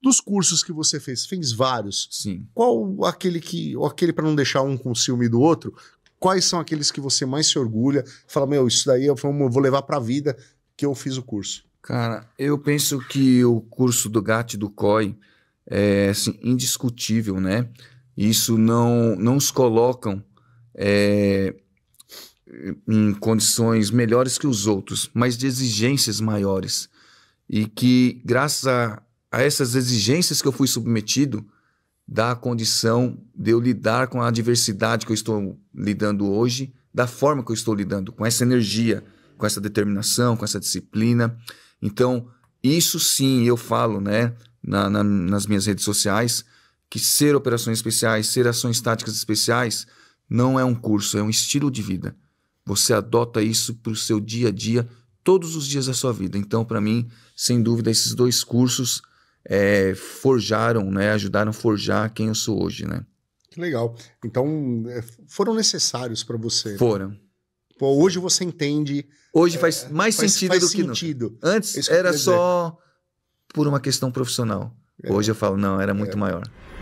Dos cursos que você fez, fez vários. Sim. Qual aquele que, ou aquele para não deixar um com ciúme do outro, quais são aqueles que você mais se orgulha? Fala, meu, isso daí eu vou levar para a vida que eu fiz o curso. Cara, eu penso que o curso do GAT do COI é assim, indiscutível, né? Isso não, não os colocam é, em condições melhores que os outros, mas de exigências maiores. E que, graças a, a essas exigências que eu fui submetido dá a condição de eu lidar com a adversidade que eu estou lidando hoje, da forma que eu estou lidando, com essa energia, com essa determinação, com essa disciplina. Então, isso sim eu falo, né, na, na, nas minhas redes sociais, que ser operações especiais, ser ações táticas especiais, não é um curso, é um estilo de vida. Você adota isso para o seu dia a dia, todos os dias da sua vida. Então, para mim, sem dúvida, esses dois cursos é, forjaram, né, ajudaram a forjar quem eu sou hoje, né? Que legal. Então, é, foram necessários para você. Né? Foram. Pô, hoje você entende. Hoje é, faz mais faz, sentido faz do que sentido. Antes é era só por uma questão profissional. É. Hoje eu falo, não, era muito é. maior.